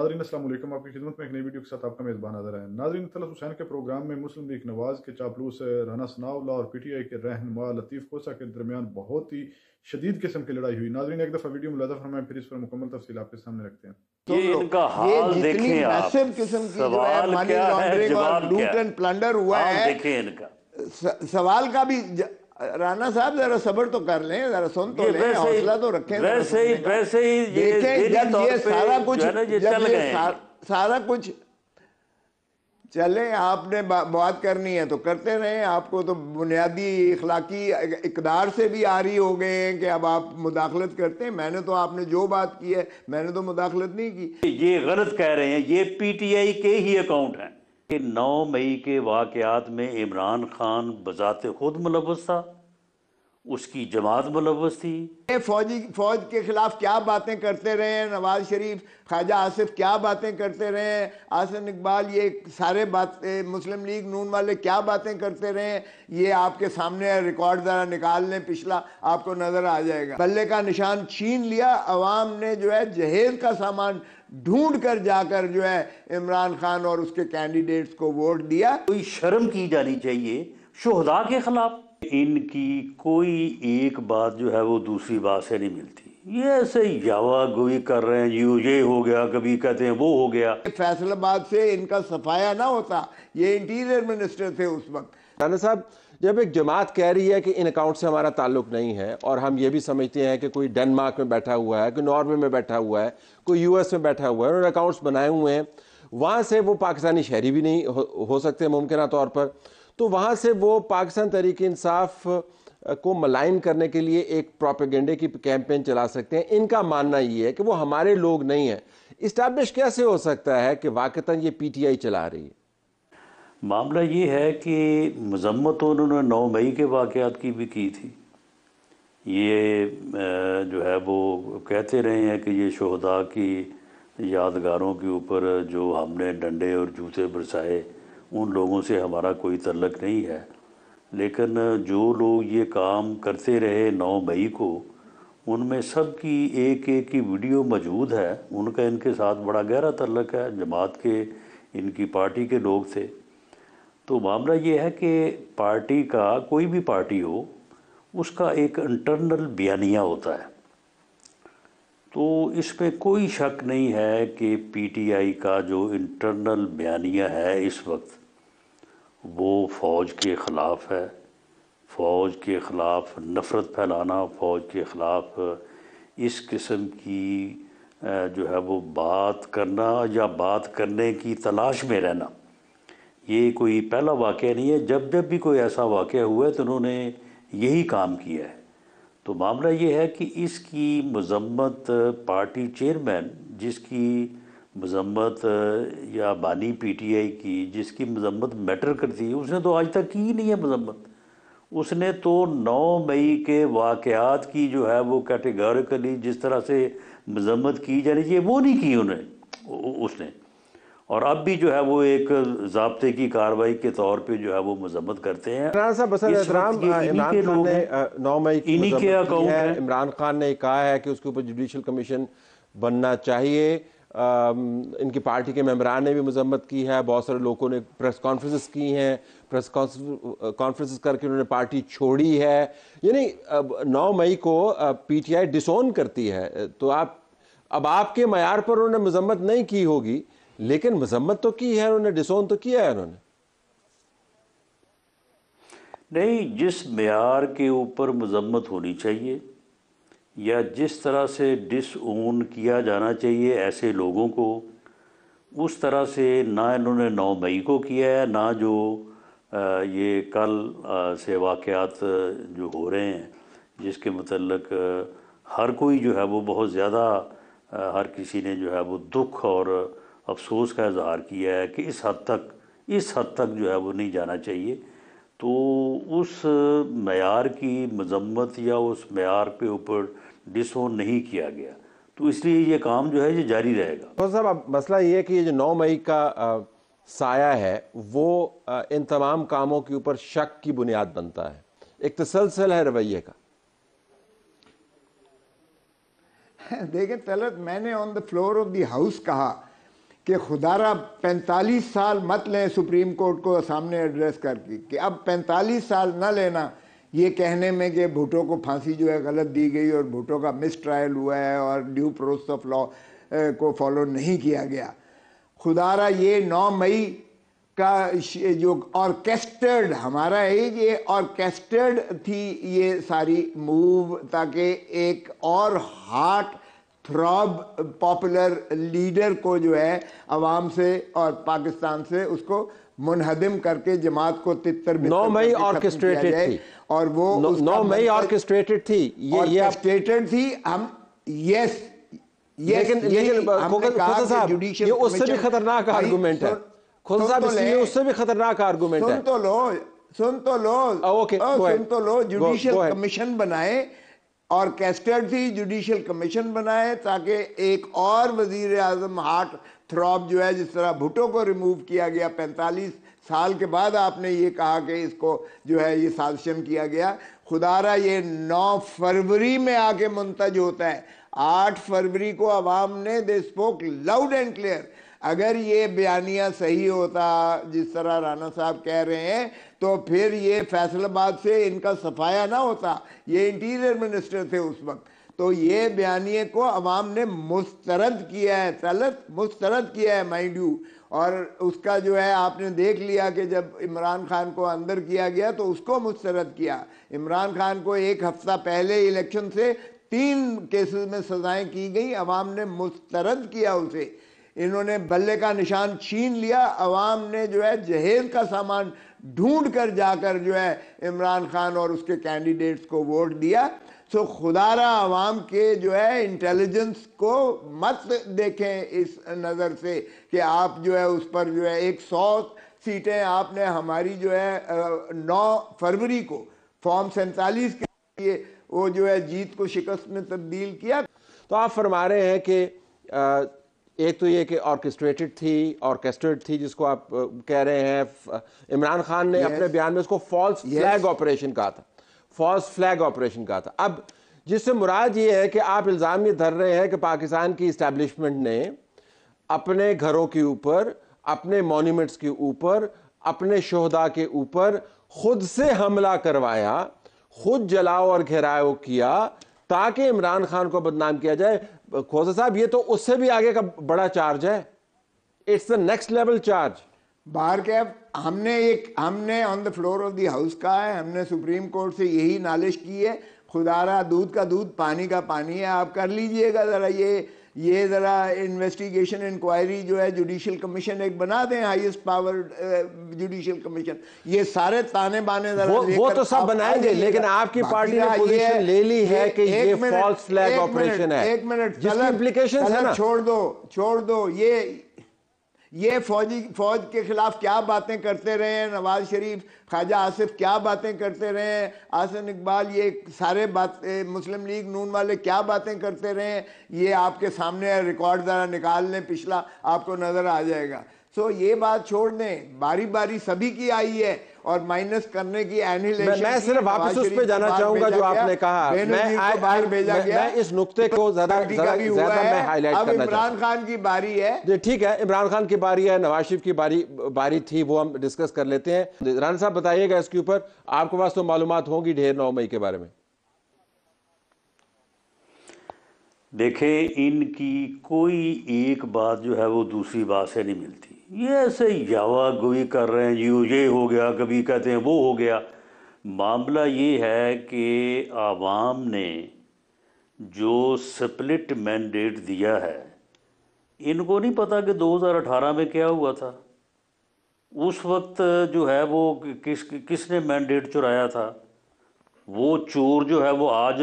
नाजरीन असलम आपकी खिदमत में एक नई वीडियो के साथ आपका मेज़बान नजर आया नाजरीन तलत हुसैन के प्रोग्राम में मुस्लिम लीग नवाज़ के चापलूस राना सनाउला और पीटीआई के रहनमा लतीफ़ कोसा के दरमियान बहुत ही शदीद किस्म की लड़ाई हुई नाजरीन एक दफ़ा वीडियो मुलादा फरमाएं फिर इस पर मुकम्मल तफसील आपके सामने रखते हैं तो ये इनका हाल ये देखें आप सवाल क्या है जवाब क्या प्लंडर हुआ है सवाल का भी राणा साहब जरा सबर तो कर लें जरा सुन तो लें हौसला तो रखें वैसे ही वैसे ही देखें जब ये सारा कुछ जब ये सारा कुछ चले आपने बा, बात करनी है तो करते रहें आपको तो बुनियादी इखलाकी इकदार से भी आ रही हो गए हैं कि अब आप मुदाखलत करते हैं मैंने तो आपने जो बात की है मैंने तो मुदाखलत नहीं की ये गलत कह रहे हैं ये पीटीआई के ही अकाउंट हैं कि 9 मई के वाकयात में इमरान खान बजात खुद मुलवस था उसकी जमात मुलवस थी फौजी फौज के खिलाफ क्या बातें करते रहे हैं नवाज शरीफ ख्वाजा आसिफ क्या बातें करते रहे हैं आसिम इकबाल ये सारे बात मुस्लिम लीग नून वाले क्या बातें करते रहे हैं ये आपके सामने रिकॉर्ड ज़रा निकाल लें पिछला आपको नज़र आ जाएगा बल्ले का निशान छीन लिया अवाम ने जो है जहेज का सामान ढूंढ कर जाकर जो है इमरान खान और उसके कैंडिडेट्स को वोट दिया कोई शर्म की जानी चाहिए शोहदा के खिलाफ इनकी कोई एक बात जो है वो दूसरी बात से नहीं मिलती ये ऐसे यावा गोई कर रहे हैं यू ये हो गया कभी कहते हैं वो हो गया फैसलाबाद से इनका सफाया ना होता ये इंटीरियर मिनिस्टर थे उस वक्त साहब जब एक जमात कह रही है कि इन अकाउंट से हमारा ताल्लुक नहीं है और हम ये भी समझते हैं कि कोई डेनमार्क में बैठा हुआ है कोई नॉर्वे में बैठा हुआ है कोई यूएस में बैठा हुआ है उन्होंने अकाउंट्स बनाए हुए हैं वहाँ से वो पाकिस्तानी शहरी भी नहीं हो, हो सकते मुमकिन तौर पर तो वहाँ से वो पाकिस्तान तहरीक इंसाफ को मलाइन करने के लिए एक प्रोपेगेंडे की कैंपेन चला सकते हैं इनका मानना ये है कि वो हमारे लोग नहीं हैं इस्टाब्लिश कैसे हो सकता है कि वाकता ये पीटीआई चला रही है मामला ये है कि मजम्मत तो उन्होंने नौ मई के वाक़ात की भी की थी ये जो है वो कहते रहे हैं कि ये शहदा की यादगारों के ऊपर जो हमने डंडे और जूते बरसाए उन लोगों से हमारा कोई तल्लक नहीं है लेकिन जो लोग ये काम करते रहे नौ मई को उनमें सब की एक एक की वीडियो मौजूद है उनका इनके साथ बड़ा गहरा तल्लक है जमात के इनकी पार्टी के लोग थे तो मामला ये है कि पार्टी का कोई भी पार्टी हो उसका एक इंटरनल बयानिया होता है तो इसमें कोई शक नहीं है कि पीटीआई का जो इंटरनल बयानिया है इस वक्त वो फ़ौज के ख़िलाफ़ है फ़ौज के ख़िलाफ़ नफ़रत फैलाना फ़ौज के ख़िलाफ़ इस किस्म की जो है वो बात करना या बात करने की तलाश में रहना ये कोई पहला वाक़ नहीं है जब जब भी कोई ऐसा वाक़ हुआ है तो उन्होंने यही काम किया है तो मामला ये है कि इसकी मजम्मत पार्टी चेयरमैन जिसकी मजम्मत या बानी पीटीआई की जिसकी मजम्मत मैटर करती है उसने तो आज तक की ही नहीं है मजम्मत उसने तो 9 मई के वाक़ात की जो है वो कैटेगरिकली जिस तरह से मजम्मत की जा रही चाहिए वो नहीं की उन्हें उसने और अब भी जो है वो एक जबते की कार्रवाई के तौर पे जो है वो मजम्मत करते हैं हाँ, नौ मई के अकाउंट है इमरान खान ने कहा है कि उसके ऊपर जुडिशल कमीशन बनना चाहिए आ, इनकी पार्टी के मेम्बरान ने भी मजम्मत की है बहुत सारे लोगों ने प्रेस कॉन्फ्रेंस की हैं प्रेस कॉन्फ्रेंस करके उन्होंने पार्टी छोड़ी है यानी नौ मई को पीटीआई डिसोन करती है तो आप अब आपके मैार पर उन्होंने मजम्मत नहीं की होगी लेकिन मजम्मत तो की है उन्होंने डिसोन तो किया है उन्होंने नहीं जिस मैार के ऊपर मजम्मत होनी चाहिए या जिस तरह से ओन किया जाना चाहिए ऐसे लोगों को उस तरह से ना इन्होंने नौ मई को किया है ना जो ये कल से वाक़ात जो हो रहे हैं जिसके मतलब हर कोई जो है वो बहुत ज़्यादा हर किसी ने जो है वो दुख और अफसोस का इजहार किया है कि इस हद तक इस हद तक जो है वो नहीं जाना चाहिए तो उस मैार की मजम्मत या उस मैार के ऊपर डिसो नहीं किया गया तो इसलिए ये काम जो है ये जारी रहेगा तो साहब अब मसला ये है कि ये जो नौ मई का आ, साया है वो आ, इन तमाम कामों के ऊपर शक की बुनियाद बनता है एक तसलसल तो है रवैये का देखें तलत मैंने on the floor of the house कहा कि खुदारा 45 साल मत लें सुप्रीम कोर्ट को सामने एड्रेस करके कि अब 45 साल न लेना ये कहने में कि भुटो को फांसी जो है गलत दी गई और भुटो का मिस ट्रायल हुआ है और ड्यू प्रोसेस ऑफ लॉ को फॉलो नहीं किया गया खुदारा ये 9 मई का जो ऑर्केस्टर्ड हमारा है ये ऑर्केस्टर्ड थी ये सारी मूव ताकि एक और हार्ट थ्रॉब पॉपुलर लीडर को जो है आवाम से और पाकिस्तान से उसको मुनहदम करके जमात को तितर नौ मई ऑर्केस्ट्रेटेड थी और वो नौ, मई ऑर्केस्ट्रेटेड थी ये ये थी हम यस लेकिन साहब ये उससे भी खतरनाक आर्गुमेंट है साहब तो इसलिए उससे भी खतरनाक आर्गुमेंट है सुन तो लो सुन तो लो ओके सुन तो लो जुडिशियल कमीशन बनाए और कैस्टर्ड थी जुडिशल कमीशन बनाए ताकि एक और वजीर अजम हार्ट थ्रॉप जो है जिस तरह भुटो को रिमूव किया गया पैंतालीस साल के बाद आपने ये कहा कि इसको जो है ये साजिशन किया गया खुदारा ये 9 फरवरी में आके मुंतज होता है 8 फरवरी को आवाम ने they spoke loud and clear अगर ये बयानिया सही होता जिस तरह राना साहब कह रहे हैं तो फिर ये फैसलाबाद से इनका सफाया ना होता ये इंटीरियर मिनिस्टर थे उस वक्त तो ये बयानी को अवाम ने मुस्तरद किया है तलत मुस्तरद किया है माइंड यू और उसका जो है आपने देख लिया कि जब इमरान खान को अंदर किया गया तो उसको मुस्तरद किया इमरान खान को एक हफ्ता पहले इलेक्शन से तीन केसेस में सजाएं की गई अवाम ने मुस्तरद किया उसे इन्होंने बल्ले का निशान छीन लिया अवाम ने जो है जहेज का सामान ढूंढ कर जाकर जो है इमरान खान और उसके कैंडिडेट्स को वोट दिया सो खुदारा आवाम के जो है इंटेलिजेंस को मत देखें इस नज़र से कि आप जो है उस पर जो है एक सौ सीटें आपने हमारी जो है नौ फरवरी को फॉर्म सैंतालीस के लिए वो जो है जीत को शिकस्त में तब्दील किया तो आप फरमा रहे हैं कि एक तो ये कि ऑर्केस्ट्रेटेड थी ऑर्केस्ट्रेट थी जिसको आप कह रहे हैं इमरान खान ने yes. अपने बयान में उसको फॉल्स फ्लैग ऑपरेशन कहा था फॉल्स फ्लैग ऑपरेशन कहा था अब जिससे मुराद ये है कि आप इल्ज़ाम ये धर रहे हैं कि पाकिस्तान की इस्टेब्लिशमेंट ने अपने घरों के ऊपर अपने मोन्यूमेंट्स के ऊपर अपने शहदा के ऊपर खुद से हमला करवाया खुद जलाओ और घेराव किया ताकि इमरान खान को बदनाम किया जाए खोजा साहब ये तो उससे भी आगे का बड़ा चार्ज है it's the next level charge बाहर के हमने एक हमने on the floor of the house कहा है हमने सुप्रीम कोर्ट से यही नालिश की है खुदारा दूध का दूध पानी का पानी है आप कर लीजिएगा ज़रा ये ये ज़रा इन्वेस्टिगेशन इंक्वायरी जो है जुडिशल कमीशन एक बना दें हाईएस्ट पावर जुडिशल कमीशन ये सारे ताने बाने वो, वो तो सब बनाएंगे लेकिन आपकी पार्टी ने पोजीशन ले ली है कि ये फॉल्स फ्लैग ऑपरेशन है एक मिनट छोड़ दो छोड़ दो ये ये फौजी फौज के खिलाफ क्या बातें करते रहे हैं नवाज शरीफ ख्वाजा आसिफ क्या बातें करते रहे हैं आसन इकबाल ये सारे बात मुस्लिम लीग नून वाले क्या बातें करते रहे हैं ये आपके सामने रिकॉर्ड ज़रा निकाल लें पिछला आपको नज़र आ जाएगा सो ये बात छोड़ दें बारी बारी सभी की आई है और माइनस करने की एनिलेशन मैं, मैं सिर्फ वापस उस पे जाना चाहूंगा जो आपने कहा मैं आज बाहर भेजा मैं, गया मैं इस नुक्ते को ज्यादा मैं हाईलाइट अब इमरान खान की बारी है ठीक है इमरान खान की बारी है नवाज शरीफ की बारी बारी थी वो हम डिस्कस कर लेते हैं राना साहब बताइएगा इसके ऊपर आपके पास तो मालूम होंगी ढेर नौ मई के बारे में देखे इनकी कोई एक बात जो है वो दूसरी बात से नहीं मिलती ये ऐसे गोई कर रहे हैं जी ये हो गया कभी कहते हैं वो हो गया मामला ये है कि आवाम ने जो स्प्लिट मैंडेट दिया है इनको नहीं पता कि 2018 में क्या हुआ था उस वक्त जो है वो किस किसने मैंडेट चुराया था वो चोर जो है वो आज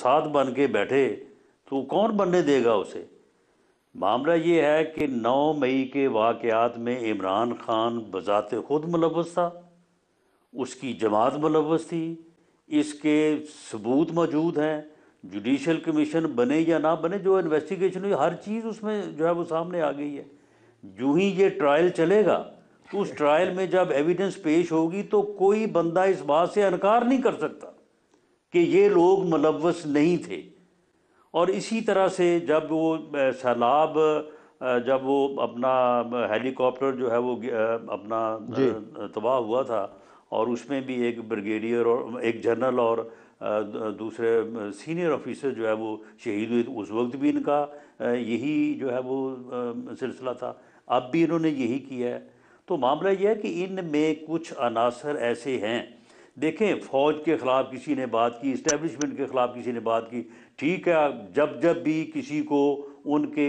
साथ बन के बैठे तो कौन बनने देगा उसे मामला ये है कि 9 मई के वाक़ात में इमरान खान बजात खुद मुलवस था उसकी जमात मुलवस थी इसके सबूत मौजूद हैं जुडिशल कमीशन बने या ना बने जो इन्वेस्टिगेशन हुई हर चीज़ उसमें जो है वो सामने आ गई है जो ही ये ट्रायल चलेगा तो उस ट्रायल में जब एविडेंस पेश होगी तो कोई बंदा इस बात से इनकार नहीं कर सकता कि ये लोग मुलवस नहीं थे और इसी तरह से जब वो सैलाब जब वो अपना हेलीकॉप्टर जो है वो अपना तबाह हुआ था और उसमें भी एक ब्रिगेडियर और एक जनरल और दूसरे सीनियर ऑफिसर जो है वो शहीद हुए तो उस वक्त भी इनका यही जो है वो सिलसिला था अब भी इन्होंने यही किया है तो मामला यह है कि इन में कुछ अनासर ऐसे हैं देखें फौज के ख़िलाफ़ किसी ने बात की इस्टेब्लिशमेंट के ख़िलाफ़ किसी ने बात की ठीक है जब जब भी किसी को उनके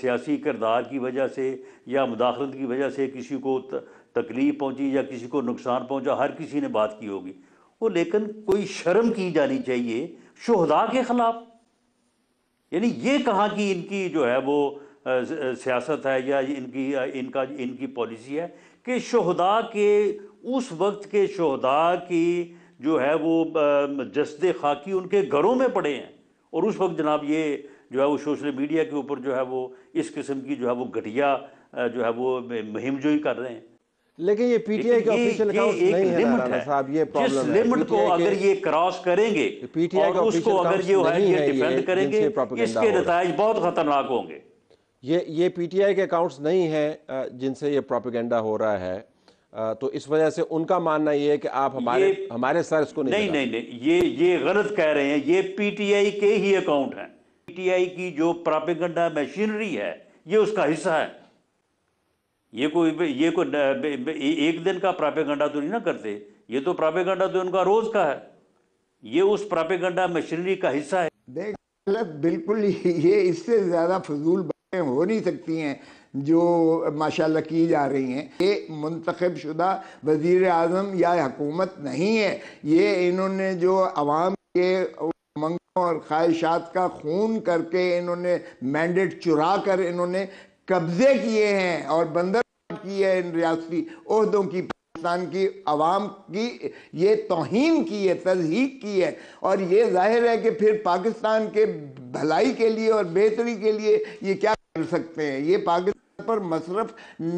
सियासी किरदार की वजह से या मुदाखलत की वजह से किसी को तकलीफ़ पहुंची या किसी को नुकसान पहुंचा हर किसी ने बात की होगी वो लेकिन कोई शर्म की जानी चाहिए शहदा के ख़िलाफ़ यानी ये कहाँ की इनकी जो है वो सियासत है या इनकी इनका इनकी पॉलिसी है कि शहदा के उस वक्त के शहदा की जो है वो जसद खाकी उनके घरों में पड़े हैं और उस वक्त जनाब ये जो है वो सोशल मीडिया के ऊपर जो है वो इस किस्म की जो है वो घटिया जो है वो मुहिम जोई कर रहे हैं लेकिन ये पीटीआई का ऑफिशियल अकाउंट नहीं है साहब ये प्रॉब्लम है लिमिट को अगर ये क्रॉस करेंगे पीटीआई का उसको अगर ये है ये डिफेंड करेंगे इसके नतज बहुत खतरनाक होंगे ये ये पीटीआई के अकाउंट्स नहीं है जिनसे ये प्रोपेगेंडा हो रहा है तो इस वजह से उनका मानना ये है कि आप हमारे हमारे सर इसको नहीं नहीं नहीं, नहीं ये ये गलत कह रहे हैं ये पीटीआई के ही अकाउंट हैं पीटीआई की जो प्रापिकंडा मशीनरी है ये उसका हिस्सा है ये कोई ये कोई एक दिन का प्रापिकंडा तो नहीं ना करते ये तो प्रापिकंडा तो उनका रोज का है ये उस प्रापिकंडा मशीनरी का हिस्सा है देख मतलब बिल्कुल ये इससे ज्यादा फजूल हो नहीं सकती हैं जो माशाल्लाह की जा रही हैं ये मंतखब शुदा वज़ी अजम या हकूमत नहीं है ये इन्होंने जो आवाम के मंगों और ख्वाहिशात का खून करके इन्होंने मैंडेट चुरा कर इन्होंने कब्ज़े किए हैं और बंदर की है इन रियासी अहदों की पाकिस्तान की आवाम की ये तोहन की है तजहीक की है और ये जाहिर है कि फिर पाकिस्तान के भलाई के लिए और बेहतरी के लिए ये क्या कर सकते हैं ये पाकिस्तान पर मशरफ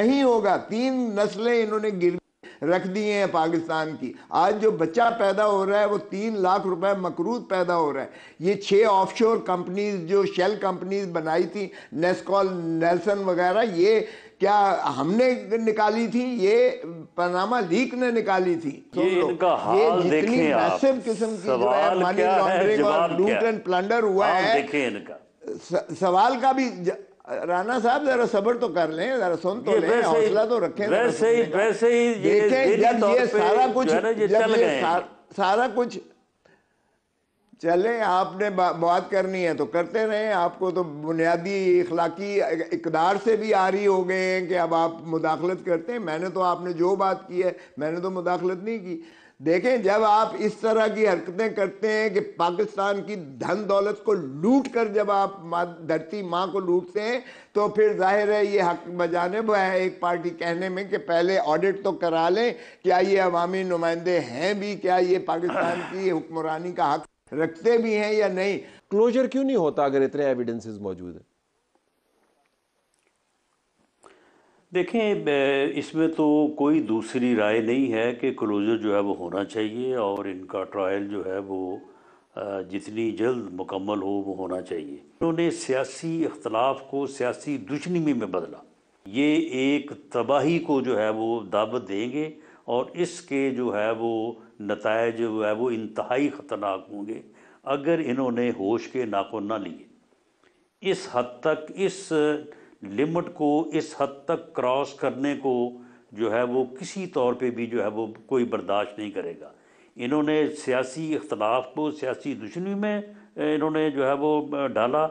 नहीं होगा तीन नस्लें इन्होंने गिर रख दिए हैं पाकिस्तान की आज जो बच्चा पैदा हो रहा है वो तीन लाख रुपए मकरूद पैदा हो रहा है ये छः ऑफशोर कंपनीज जो शेल कंपनीज बनाई थी नेस्कॉल नेल्सन वगैरह ये क्या हमने निकाली थी ये पनामा लीक ने निकाली थी ये इनका हाल ये जितनी मैसिव किस्म की जो है मनी लॉन्ड्रिंग और लूट एंड प्लंडर हुआ है इनका सवाल का भी ज... राणा साहब जरा सबर तो कर लें जरा सुन तो लें हौसला तो रखें वैसे ही वैसे ही ये जब ये सारा कुछ चल गए सारा कुछ चले आपने बात करनी है तो करते रहे आपको तो बुनियादी इखलाकी इकदार से भी आ रही हो गए हैं कि अब आप मुदाखलत करते हैं मैंने तो आपने जो बात की है मैंने तो मुदाखलत नहीं की देखें जब आप इस तरह की हरकतें करते हैं कि पाकिस्तान की धन दौलत को लूट कर जब आप मा, धरती माँ को लूटते हैं तो फिर जाहिर है ये हक वो है एक पार्टी कहने में कि पहले ऑडिट तो करा लें क्या ये अवामी नुमाइंदे हैं भी क्या ये पाकिस्तान की हुक्मरानी का हक रखते भी हैं या नहीं क्लोजर क्यों नहीं होता अगर इतने एविडेंसेस मौजूद हैं देखें इसमें तो कोई दूसरी राय नहीं है कि क्लोज़र जो है वो होना चाहिए और इनका ट्रायल जो है वो जितनी जल्द मुकम्मल हो वो होना चाहिए उन्होंने सियासी अख्तलाफ को सियासी दुश्मनी में बदला ये एक तबाही को जो है वो दावत देंगे और इसके जो है वो नतज जो है वो इंतहाई ख़तरनाक होंगे अगर इन्होंने होश के नाको ना लिए इस हद तक इस लिमिट को इस हद तक क्रॉस करने को जो है वो किसी तौर पे भी जो है वो कोई बर्दाश्त नहीं करेगा इन्होंने सियासी अख्तलाफ को सियासी दुश्मनी में इन्होंने जो है वो डाला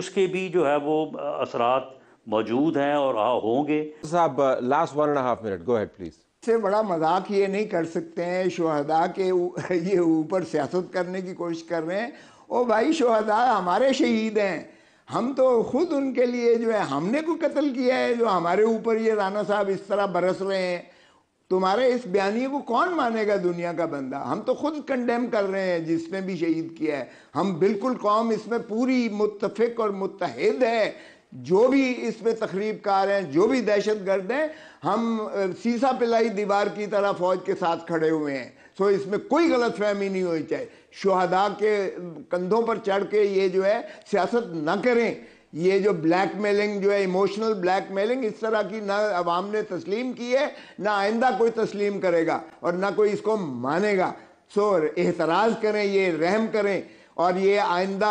उसके भी जो है वो असरात मौजूद हैं और होंगे साहब last one and half minute go ahead please से बड़ा मजाक ये नहीं कर सकते हैं शहदा के ये ऊपर सियासत करने की कोशिश कर रहे हैं ओ भाई शहदा हमारे शहीद हैं हम तो खुद उनके लिए जो है हमने को कत्ल किया है जो हमारे ऊपर ये राना साहब इस तरह बरस रहे हैं तुम्हारे इस बयानी को कौन मानेगा दुनिया का बंदा हम तो खुद कंडेम कर रहे हैं जिसने भी शहीद किया है हम बिल्कुल कौम इसमें पूरी मुतफिक और मुतहद है जो भी इसमें तकरीबकार हैं जो भी दहशत गर्द हैं हम सीसा पिलाई दीवार की तरह फौज के साथ खड़े हुए हैं सो तो इसमें कोई गलत फहमी नहीं होनी चाहिए शहदा के कंधों पर चढ़ के ये जो है सियासत ना करें ये जो ब्लैक मेलिंग जो है इमोशनल ब्लैक मेलिंग इस तरह की ना अवाम ने तस्लीम की है ना आइंदा कोई तस्लीम करेगा और ना कोई इसको मानेगा सो एतराज़ करें ये रहम करें और ये आइंदा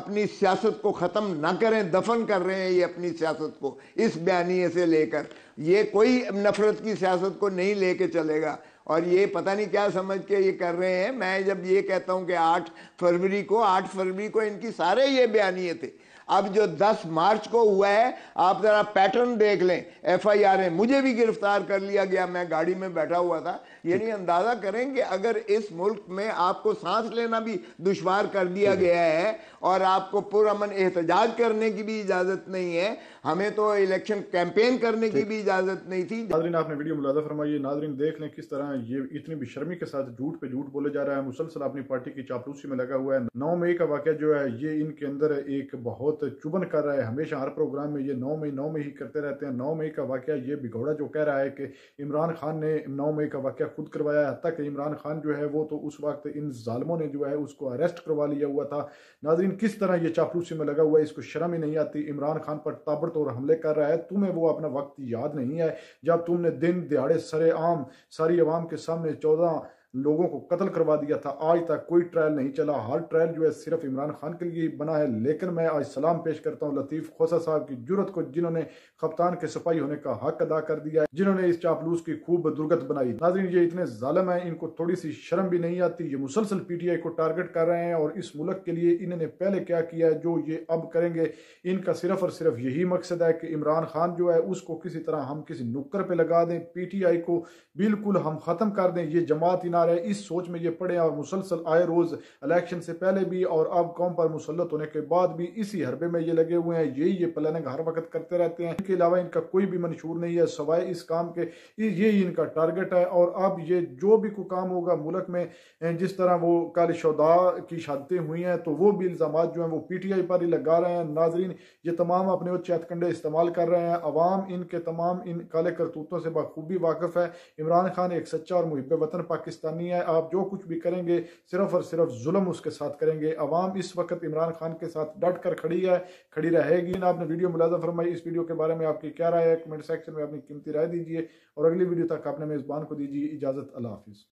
अपनी सियासत को ख़त्म ना करें दफन कर रहे हैं ये अपनी सियासत को इस बयानी से लेकर ये कोई नफ़रत की सियासत को नहीं लेके चलेगा और ये पता नहीं क्या समझ के ये कर रहे हैं मैं जब ये कहता हूँ कि आठ फरवरी को आठ फरवरी को इनकी सारे ये बयानिए थे अब जो 10 मार्च को हुआ है आप जरा पैटर्न देख लें एफ आई आर मुझे भी गिरफ्तार कर लिया गया मैं गाड़ी में बैठा हुआ था यानी अंदाजा करें कि अगर इस मुल्क में आपको सांस लेना भी दुशवार कर दिया हम्म। गया है और आपको पुरमन एहतजाज करने की भी इजाजत नहीं है हमें तो इलेक्शन कैंपेन करने की भी इजाजत नहीं थी नाजरीन आपने वीडियो मुलाजा फरमाइए नाजरीन देख लें किस तरह ये इतनी शर्मी के साथ झूठ पे झूठ बोले जा रहा है मुसलसल अपनी पार्टी की चापलूसी में लगा हुआ है नौ मई का वाक्य जो है ये इनके अंदर एक बहुत बहुत तो चुभन कर रहा है हमेशा हर प्रोग्राम में ये नौ मई नौ मई ही करते रहते हैं नौ मई का वाक़ ये भिगौड़ा जो कह रहा है कि इमरान खान ने नौ मई का वाक़ खुद करवाया है तक इमरान खान जो है वो तो उस वक्त इन ालमों ने जो है उसको अरेस्ट करवा लिया हुआ था नाजरीन किस तरह ये चापलूसी में लगा हुआ है इसको शर्म ही नहीं आती इमरान खान पर ताबड़तोड़ और हमले कर रहा है तुम्हें वो अपना वक्त याद नहीं है जब तुमने दिन दिहाड़े सरे आम सारी आवाम के सामने चौदह लोगों को कत्ल करवा दिया था आज तक कोई ट्रायल नहीं चला हर ट्रायल जो है सिर्फ इमरान खान के लिए ही बना है लेकिन मैं आज सलाम पेश करता हूँ लतीफ़ खोसा साहब की जरूरत को जिन्होंने खपतान के सिपाही होने का हक अदा कर दिया है जिन्होंने इस चापलूस की खूब दुर्गत बनाई नाजरीन ये इतने जालम है इनको थोड़ी सी शर्म भी नहीं आती ये मुसलसल पीटीआई को टारगेट कर रहे हैं और इस मुल्क के लिए इन्होंने पहले क्या किया है जो ये अब करेंगे इनका सिर्फ और सिर्फ यही मकसद है कि इमरान खान जो है उसको किसी तरह हम किसी नुक्कर पर लगा दें पीटीआई को बिल्कुल हम खत्म कर दें ये जमात इना तैयार है इस सोच में ये पड़े और मुसलसल आए रोज इलेक्शन से पहले भी और अब कौम पर मुसलत होने के बाद भी इसी हरबे में ये लगे हुए हैं यही ये प्लानिंग हर वक्त करते रहते हैं इसके अलावा इनका कोई भी मंशूर नहीं है सवाए इस काम के यही इनका टारगेट है और अब ये जो भी को काम होगा मुल्क में जिस तरह वो कल शौदा की शादी हुई हैं तो वो भी इल्ज़ाम जो हैं वो पी टी आई पर ही लगा रहे हैं नाजरीन ये तमाम अपने वो चैतकंडे इस्तेमाल कर रहे हैं अवाम इनके तमाम इन काले करतूतों से बखूबी वाकफ़ है इमरान खान एक सच्चा और मुहब वतन पाकिस्तान इंसानी है आप जो कुछ भी करेंगे सिर्फ और सिर्फ जुल्म उसके साथ करेंगे अवाम इस वक्त इमरान खान के साथ डट कर खड़ी है खड़ी रहेगी ना आपने वीडियो मुलाजा फरमाई इस वीडियो के बारे में आपकी क्या राय है कमेंट सेक्शन में अपनी कीमती राय दीजिए और अगली वीडियो तक अपने मेज़बान को दीजिए इजाज़त अल्लाह हाफिज़